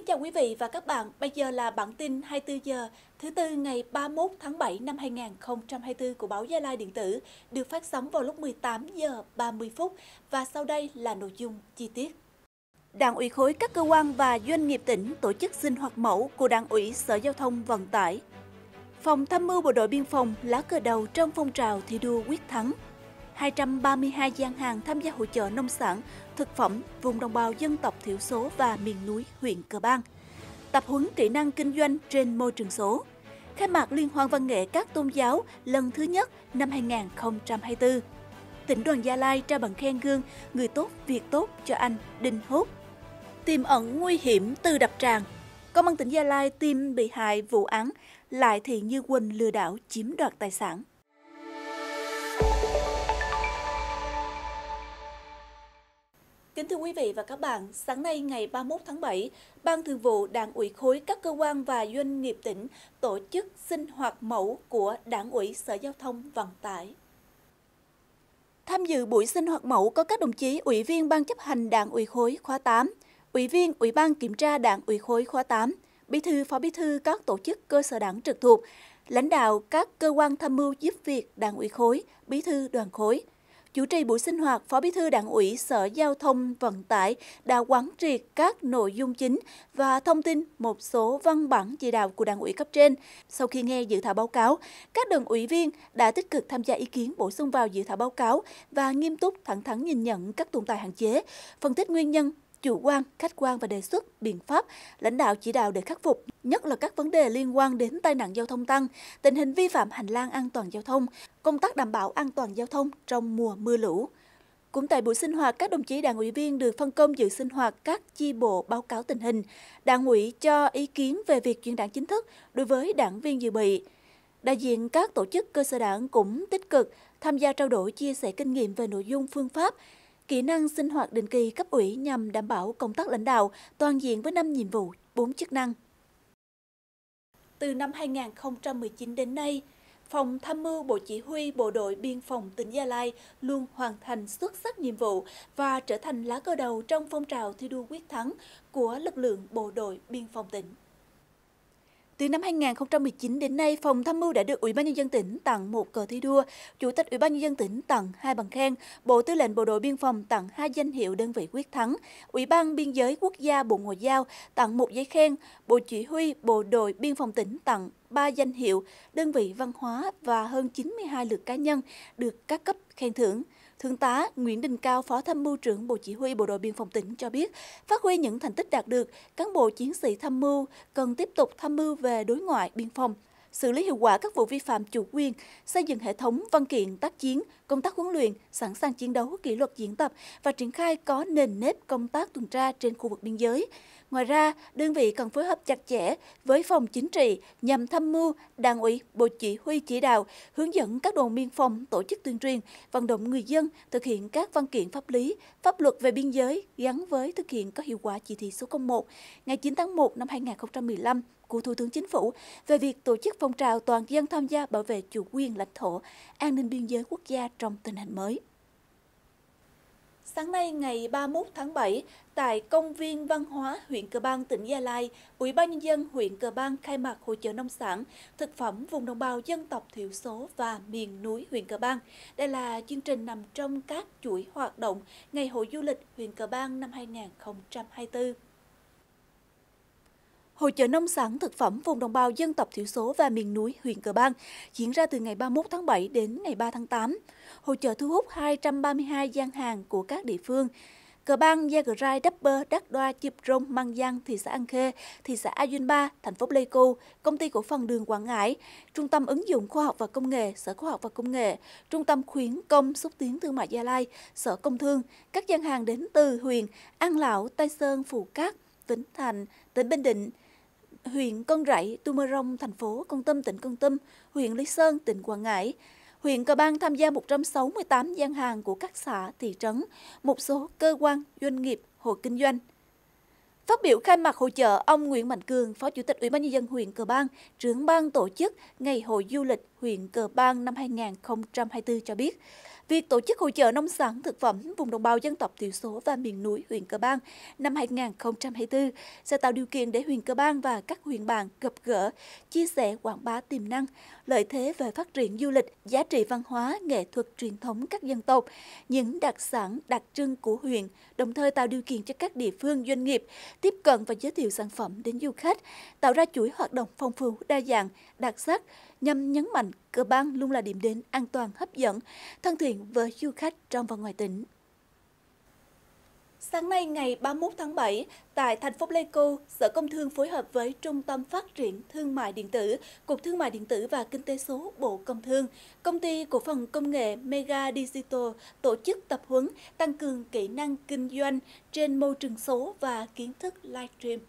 Xin chào quý vị và các bạn, bây giờ là bản tin 24 giờ thứ tư ngày 31 tháng 7 năm 2024 của báo Gia Lai Điện tử được phát sóng vào lúc 18 giờ 30 phút và sau đây là nội dung chi tiết. Đảng ủy khối các cơ quan và doanh nghiệp tỉnh tổ chức sinh hoạt mẫu của Đảng ủy Sở Giao thông Vận tải. Phòng tham mưu Bộ đội Biên phòng lá cờ đầu trong phong trào thi đua quyết thắng – 232 gian hàng tham gia hội trợ nông sản, thực phẩm vùng đồng bào dân tộc thiểu số và miền núi huyện Cờ Bang. Tập huấn kỹ năng kinh doanh trên môi trường số. Khai mạc Liên hoan văn nghệ các tôn giáo lần thứ nhất năm 2024. Tỉnh đoàn Gia Lai trao bằng khen gương Người tốt, việc tốt cho anh Đinh Hốt. Tiềm ẩn nguy hiểm từ đập tràn. Công an tỉnh Gia Lai tìm bị hại vụ án lại thì Như Quỳnh lừa đảo chiếm đoạt tài sản. Kính thưa quý vị và các bạn, sáng nay ngày 31 tháng 7, Ban Thường vụ Đảng ủy khối các cơ quan và doanh nghiệp tỉnh tổ chức sinh hoạt mẫu của Đảng ủy Sở Giao thông Vận tải. Tham dự buổi sinh hoạt mẫu có các đồng chí Ủy viên Ban chấp hành Đảng ủy khối khóa 8, Ủy viên Ủy ban kiểm tra Đảng ủy khối khóa 8, Bí thư Phó Bí thư các tổ chức cơ sở đảng trực thuộc, lãnh đạo các cơ quan tham mưu giúp việc Đảng ủy khối, Bí thư đoàn khối – Chủ trì buổi sinh hoạt, Phó Bí thư Đảng ủy Sở Giao thông Vận tải đã quán triệt các nội dung chính và thông tin một số văn bản chỉ đạo của Đảng ủy cấp trên. Sau khi nghe dự thảo báo cáo, các đồng ủy viên đã tích cực tham gia ý kiến bổ sung vào dự thảo báo cáo và nghiêm túc thẳng thắn nhìn nhận các tồn tại hạn chế, phân tích nguyên nhân chủ quan, khách quan và đề xuất biện pháp lãnh đạo chỉ đạo để khắc phục, nhất là các vấn đề liên quan đến tai nạn giao thông tăng, tình hình vi phạm hành lang an toàn giao thông, công tác đảm bảo an toàn giao thông trong mùa mưa lũ. Cũng tại buổi sinh hoạt, các đồng chí đảng ủy viên được phân công dự sinh hoạt các chi bộ báo cáo tình hình. Đảng ủy cho ý kiến về việc chuyển đảng chính thức đối với đảng viên dự bị. Đại diện các tổ chức cơ sở đảng cũng tích cực tham gia trao đổi chia sẻ kinh nghiệm về nội dung phương pháp kỹ năng sinh hoạt định kỳ cấp ủy nhằm đảm bảo công tác lãnh đạo toàn diện với 5 nhiệm vụ, 4 chức năng. Từ năm 2019 đến nay, Phòng Tham mưu Bộ Chỉ huy Bộ đội Biên phòng tỉnh Gia Lai luôn hoàn thành xuất sắc nhiệm vụ và trở thành lá cờ đầu trong phong trào thi đua quyết thắng của lực lượng bộ đội biên phòng tỉnh. Từ năm 2019 đến nay, phòng tham mưu đã được Ủy ban nhân dân tỉnh tặng một cờ thi đua, Chủ tịch Ủy ban nhân dân tỉnh tặng hai bằng khen, Bộ Tư lệnh Bộ đội Biên phòng tặng hai danh hiệu đơn vị quyết thắng, Ủy ban biên giới quốc gia Bộ Ngoại giao tặng một giấy khen, Bộ Chỉ huy Bộ đội Biên phòng tỉnh tặng ba danh hiệu, đơn vị văn hóa và hơn 92 lượt cá nhân được các cấp khen thưởng. Thượng tá Nguyễn Đình Cao, Phó Tham mưu trưởng Bộ Chỉ huy Bộ đội Biên phòng tỉnh cho biết, phát huy những thành tích đạt được, cán bộ chiến sĩ tham mưu cần tiếp tục tham mưu về đối ngoại biên phòng, xử lý hiệu quả các vụ vi phạm chủ quyền, xây dựng hệ thống văn kiện tác chiến, công tác huấn luyện, sẵn sàng chiến đấu, kỷ luật diễn tập và triển khai có nền nếp công tác tuần tra trên khu vực biên giới. Ngoài ra, đơn vị cần phối hợp chặt chẽ với phòng chính trị nhằm tham mưu, đảng ủy, bộ chỉ huy chỉ đạo, hướng dẫn các đồn biên phòng tổ chức tuyên truyền, vận động người dân thực hiện các văn kiện pháp lý, pháp luật về biên giới gắn với thực hiện có hiệu quả chỉ thị số 01 ngày 9 tháng 1 năm 2015 của Thủ tướng Chính phủ về việc tổ chức phong trào toàn dân tham gia bảo vệ chủ quyền lãnh thổ, an ninh biên giới quốc gia trong tình hình mới. Sáng nay ngày 31 tháng 7, tại Công viên Văn hóa huyện Cờ Bang, tỉnh Gia Lai, Ủy ban Nhân dân huyện Cờ Bang khai mạc hội chợ nông sản, thực phẩm vùng đồng bào dân tộc thiểu số và miền núi huyện Cờ Bang. Đây là chương trình nằm trong các chuỗi hoạt động Ngày hội du lịch huyện Cờ Bang năm 2024. Hội chợ nông sản thực phẩm vùng đồng bào dân tộc thiểu số và miền núi huyện Cờ Bang diễn ra từ ngày 31 tháng 7 đến ngày 3 tháng 8. Hội chợ thu hút 232 gian hàng của các địa phương. Cờ Bang, Gia Gờ Rai, Đắp Bơ, Đắc Đoa, Chịp Rông, Mang Giang, thị xã An Khê, thị xã A Duyên Ba, thành phố Pleiku, công ty cổ phần đường Quảng Ngãi, trung tâm ứng dụng khoa học và công nghệ, sở khoa học và công nghệ, trung tâm khuyến công xúc tiến thương mại Gia Lai, sở công thương, các gian hàng đến từ huyện An Lão, Tây Sơn, Phù Cát, Vĩnh Thành, tỉnh Bình Định, huyện con Rẫy, tu mơ rông thành phố con Tâm, tỉnh con Tâm, huyện Lý Sơn, tỉnh Quảng Ngãi. Huyện Cờ Bang tham gia 168 gian hàng của các xã, thị trấn, một số cơ quan, doanh nghiệp, hộ kinh doanh. Phát biểu khai mạc hội chợ, ông Nguyễn Mạnh Cường, Phó Chủ tịch Ủy ban nhân dân huyện Cờ Bang, trưởng ban tổ chức Ngày hội du lịch huyện Cờ Bang năm 2024 cho biết, việc tổ chức hội chợ nông sản thực phẩm vùng đồng bào dân tộc thiểu số và miền núi huyện Cơ Bang năm 2024 sẽ tạo điều kiện để huyện Cơ Bang và các huyện bạn gặp gỡ, chia sẻ quảng bá tiềm năng, lợi thế về phát triển du lịch, giá trị văn hóa, nghệ thuật truyền thống các dân tộc, những đặc sản đặc trưng của huyện, đồng thời tạo điều kiện cho các địa phương doanh nghiệp tiếp cận và giới thiệu sản phẩm đến du khách, tạo ra chuỗi hoạt động phong phú đa dạng, đặc sắc, nhằm nhấn mạnh Cờ Bang luôn là điểm đến an toàn, hấp dẫn, thân thiện với du khách trong và ngoài tỉnh. Sáng nay ngày 31 tháng 7, tại thành phố Pleiku, Sở Công Thương phối hợp với Trung tâm Phát triển Thương mại Điện tử, Cục Thương mại Điện tử và Kinh tế số Bộ Công Thương, Công ty Cổ phần Công nghệ Mega Digital tổ chức tập huấn tăng cường kỹ năng kinh doanh trên môi trường số và kiến thức livestream.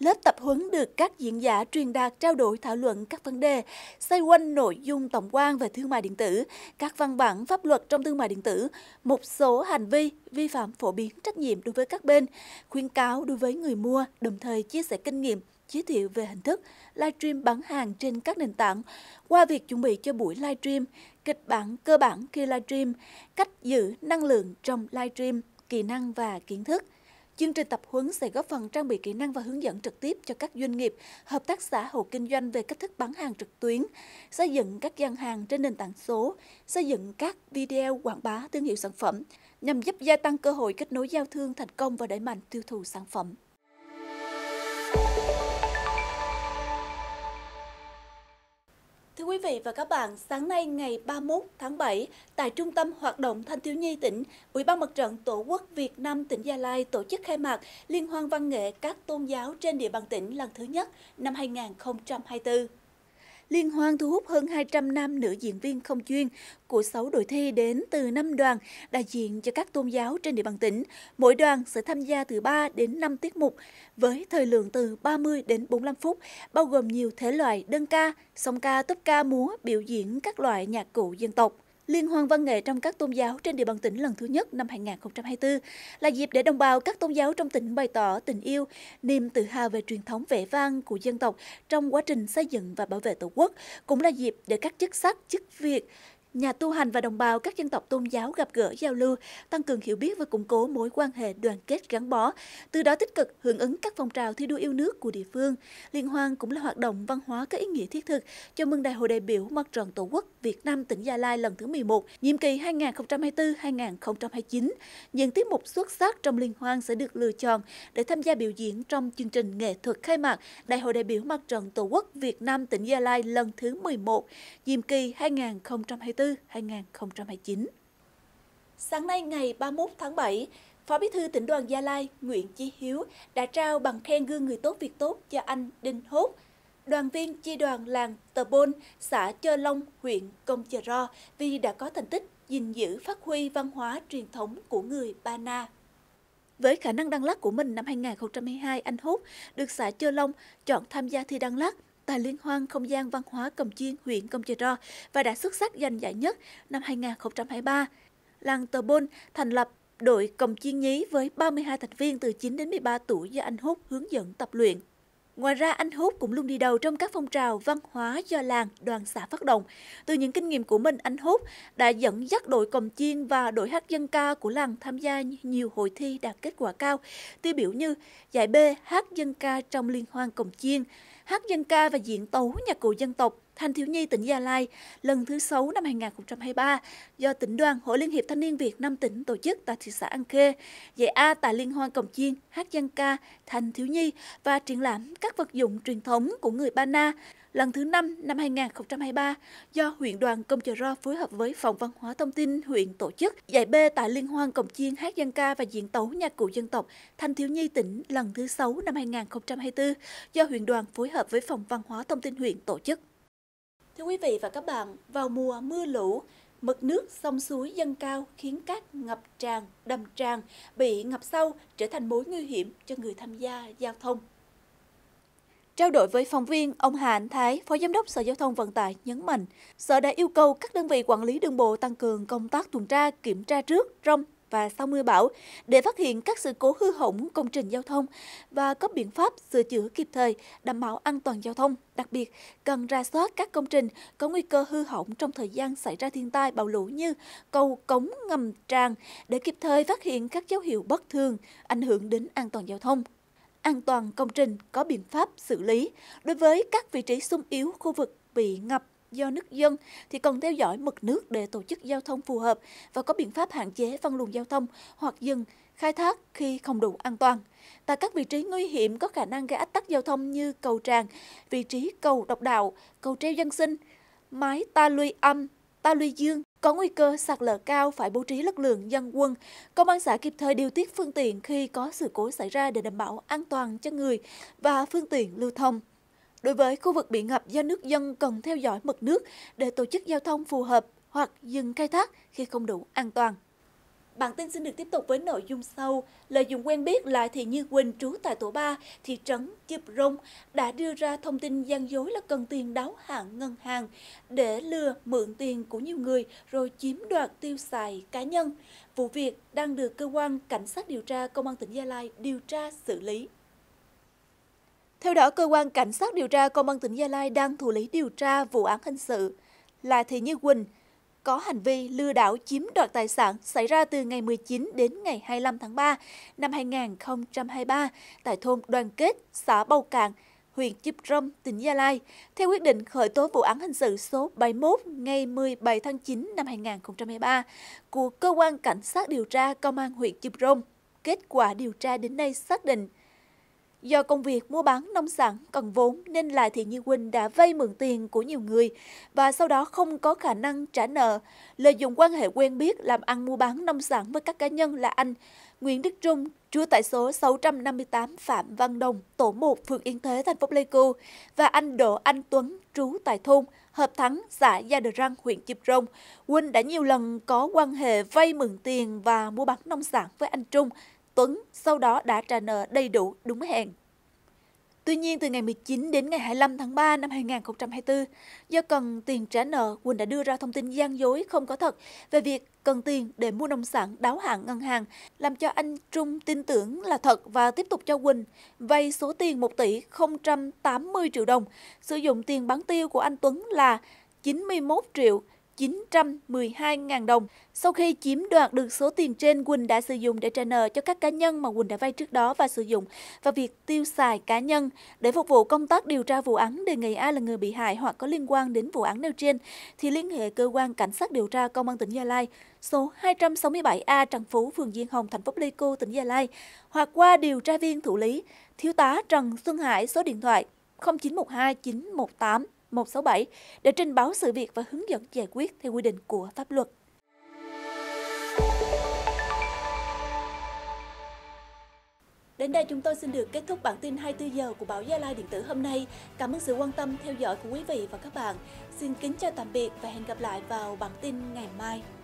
Lớp tập huấn được các diễn giả truyền đạt trao đổi thảo luận các vấn đề xoay quanh nội dung tổng quan về thương mại điện tử, các văn bản pháp luật trong thương mại điện tử, một số hành vi vi phạm phổ biến trách nhiệm đối với các bên, khuyến cáo đối với người mua, đồng thời chia sẻ kinh nghiệm giới thiệu về hình thức livestream bán hàng trên các nền tảng qua việc chuẩn bị cho buổi livestream, kịch bản cơ bản khi livestream, cách giữ năng lượng trong livestream, kỹ năng và kiến thức. Chương trình tập huấn sẽ góp phần trang bị kỹ năng và hướng dẫn trực tiếp cho các doanh nghiệp, hợp tác xã hộ kinh doanh về cách thức bán hàng trực tuyến, xây dựng các gian hàng trên nền tảng số, xây dựng các video quảng bá thương hiệu sản phẩm nhằm giúp gia tăng cơ hội kết nối giao thương thành công và đẩy mạnh tiêu thụ sản phẩm. quý vị và các bạn, sáng nay ngày 31 tháng 7, tại Trung tâm Hoạt động Thanh thiếu nhi tỉnh, Ủy ban Mặt trận Tổ quốc Việt Nam tỉnh Gia Lai tổ chức khai mạc Liên hoan văn nghệ các tôn giáo trên địa bàn tỉnh lần thứ nhất năm 2024 liên hoan thu hút hơn 200 nam nữ diễn viên không chuyên của 6 đội thi đến từ 5 đoàn đại diện cho các tôn giáo trên địa bàn tỉnh. Mỗi đoàn sẽ tham gia từ 3 đến 5 tiết mục với thời lượng từ 30 đến 45 phút, bao gồm nhiều thể loại đơn ca, song ca, tốp ca, múa, biểu diễn các loại nhạc cụ dân tộc. Liên hoan văn nghệ trong các tôn giáo trên địa bàn tỉnh lần thứ nhất năm 2024 là dịp để đồng bào các tôn giáo trong tỉnh bày tỏ tình yêu, niềm tự hào về truyền thống vẻ vang của dân tộc trong quá trình xây dựng và bảo vệ Tổ quốc, cũng là dịp để các chức sắc, chức việc, nhà tu hành và đồng bào các dân tộc tôn giáo gặp gỡ giao lưu, tăng cường hiểu biết và củng cố mối quan hệ đoàn kết gắn bó, từ đó tích cực hưởng ứng các phong trào thi đua yêu nước của địa phương. Liên hoan cũng là hoạt động văn hóa có ý nghĩa thiết thực cho mừng Đại hội đại biểu Mặt trận Tổ quốc Việt Nam tỉnh Gia Lai lần thứ 11, nhiệm kỳ 2024-2029. Những tiết mục xuất sắc trong liên hoan sẽ được lựa chọn để tham gia biểu diễn trong chương trình nghệ thuật khai mạc Đại hội đại biểu Mặt trận Tổ quốc Việt Nam tỉnh Gia Lai lần thứ 11, nhiệm kỳ 2024 2029 Sáng nay ngày 31 tháng 7, Phó Bí thư tỉnh đoàn Gia Lai Nguyễn Chí Hiếu đã trao bằng khen gương người tốt việc tốt cho anh Đinh Hốt, đoàn viên chi đoàn làng Tờ Bôn, xã Chơ Long, huyện Công Chờ Ro vì đã có thành tích gìn giữ phát huy văn hóa truyền thống của người Ba Na. Với khả năng đăng lắc của mình năm 2022, anh Hốt được xã Chơ Long chọn tham gia thi đăng lắc tại Liên hoan Không gian Văn hóa Cầm Chiên huyện Công Chê Ro và đã xuất sắc giành giải nhất năm 2023. Làng Tờ Bôn thành lập đội Cầm Chiên Nhí với 32 thành viên từ 9 đến 13 tuổi do anh Húc hướng dẫn tập luyện. Ngoài ra, anh Hút cũng luôn đi đầu trong các phong trào văn hóa do làng, đoàn xã phát động. Từ những kinh nghiệm của mình, anh Hút đã dẫn dắt đội cồng chiên và đội hát dân ca của làng tham gia nhiều hội thi đạt kết quả cao, tiêu biểu như giải B hát dân ca trong liên hoan cồng chiên, hát dân ca và diễn tấu nhạc cụ dân tộc, Thanh thiếu nhi tỉnh Gia Lai lần thứ 6 năm 2023 do tỉnh đoàn Hội Liên hiệp Thanh niên Việt Nam tỉnh tổ chức tại thị xã An Khê, giải A tại Liên hoan Cổng Chiên, Hát dân ca, Thanh thiếu nhi và triển lãm các vật dụng truyền thống của người Ba Na lần thứ 5 năm 2023 do huyện đoàn Công Chợ Ro phối hợp với Phòng Văn hóa Thông tin huyện tổ chức giải B tại Liên hoan Cổng Chiên hát dân ca và diễn tấu nhạc cụ dân tộc Thanh thiếu nhi tỉnh lần thứ 6 năm 2024 do huyện đoàn phối hợp với Phòng Văn hóa Thông tin huyện tổ chức. Thưa quý vị và các bạn, vào mùa mưa lũ, mực nước sông suối dâng cao khiến các ngập tràn, đầm tràn bị ngập sâu trở thành mối nguy hiểm cho người tham gia giao thông. Trao đổi với phóng viên, ông Hà Anh Thái, Phó Giám đốc Sở Giao thông Vận tải nhấn mạnh, Sở đã yêu cầu các đơn vị quản lý đường bộ tăng cường công tác tuần tra, kiểm tra trước, trong và sau mưa bão để phát hiện các sự cố hư hỏng công trình giao thông và có biện pháp sửa chữa kịp thời, đảm bảo an toàn giao thông. Đặc biệt, cần ra soát các công trình có nguy cơ hư hỏng trong thời gian xảy ra thiên tai bão lũ như cầu cống ngầm tràn để kịp thời phát hiện các dấu hiệu bất thường ảnh hưởng đến an toàn giao thông an toàn công trình có biện pháp xử lý đối với các vị trí sung yếu khu vực bị ngập do nước dân thì cần theo dõi mực nước để tổ chức giao thông phù hợp và có biện pháp hạn chế phân luồng giao thông hoặc dừng khai thác khi không đủ an toàn. Tại các vị trí nguy hiểm có khả năng gây ách tắc giao thông như cầu tràn, vị trí cầu độc đạo, cầu treo dân sinh, mái ta luy âm, ta luy dương, có nguy cơ sạt lở cao phải bố trí lực lượng dân quân. Công an xã kịp thời điều tiết phương tiện khi có sự cố xảy ra để đảm bảo an toàn cho người và phương tiện lưu thông. Đối với khu vực bị ngập do nước dân cần theo dõi mực nước để tổ chức giao thông phù hợp hoặc dừng khai thác khi không đủ an toàn. Bản tin xin được tiếp tục với nội dung sau. Lợi dụng quen biết lại thì Như Quỳnh trú tại tổ 3, thị trấn Chịp Rông đã đưa ra thông tin gian dối là cần tiền đáo hạn ngân hàng để lừa mượn tiền của nhiều người rồi chiếm đoạt tiêu xài cá nhân. Vụ việc đang được cơ quan cảnh sát điều tra công an tỉnh Gia Lai điều tra xử lý. Theo đó, cơ quan cảnh sát điều tra công an tỉnh Gia Lai đang thụ lý điều tra vụ án hình sự là Thị Như Quỳnh có hành vi lừa đảo chiếm đoạt tài sản xảy ra từ ngày 19 đến ngày 25 tháng 3 năm 2023 tại thôn Đoàn Kết, xã Bầu Cạn, huyện Chip Rông, tỉnh Gia Lai, theo quyết định khởi tố vụ án hình sự số 71 ngày 17 tháng 9 năm 2023 của Cơ quan Cảnh sát điều tra Công an huyện Chip Rông. Kết quả điều tra đến nay xác định Do công việc mua bán nông sản cần vốn nên Lại Thị Như Quỳnh đã vay mượn tiền của nhiều người và sau đó không có khả năng trả nợ, lợi dụng quan hệ quen biết làm ăn mua bán nông sản với các cá nhân là anh Nguyễn Đức Trung, trú tại số 658 Phạm Văn Đồng, tổ 1, phường Yên Thế, thành phố Pleiku và anh Đỗ Anh Tuấn, trú tại thôn Hợp Thắng, xã Gia Đờ Răng, huyện Chịp Rông. Quỳnh đã nhiều lần có quan hệ vay mượn tiền và mua bán nông sản với anh Trung, Tuấn sau đó đã trả nợ đầy đủ đúng hẹn. Tuy nhiên, từ ngày 19 đến ngày 25 tháng 3 năm 2024, do cần tiền trả nợ, Quỳnh đã đưa ra thông tin gian dối không có thật về việc cần tiền để mua nông sản đáo hạn ngân hàng, làm cho anh Trung tin tưởng là thật và tiếp tục cho Quỳnh vay số tiền 1 tỷ 080 triệu đồng, sử dụng tiền bán tiêu của anh Tuấn là 91 triệu 912.000 đồng. Sau khi chiếm đoạt được số tiền trên, Quỳnh đã sử dụng để trả nợ cho các cá nhân mà Quỳnh đã vay trước đó và sử dụng và việc tiêu xài cá nhân. Để phục vụ công tác điều tra vụ án, đề nghị ai là người bị hại hoặc có liên quan đến vụ án nêu trên thì liên hệ cơ quan cảnh sát điều tra công an tỉnh Gia Lai số 267A Trần Phú, phường Diên Hồng, thành phố Pleiku, tỉnh Gia Lai hoặc qua điều tra viên thủ lý Thiếu tá Trần Xuân Hải số điện thoại 0912 918 167 để trình báo sự việc và hướng dẫn giải quyết theo quy định của pháp luật. Đến đây chúng tôi xin được kết thúc bản tin 24 giờ của báo Gia Lai điện tử hôm nay. Cảm ơn sự quan tâm theo dõi của quý vị và các bạn. Xin kính chào tạm biệt và hẹn gặp lại vào bản tin ngày mai.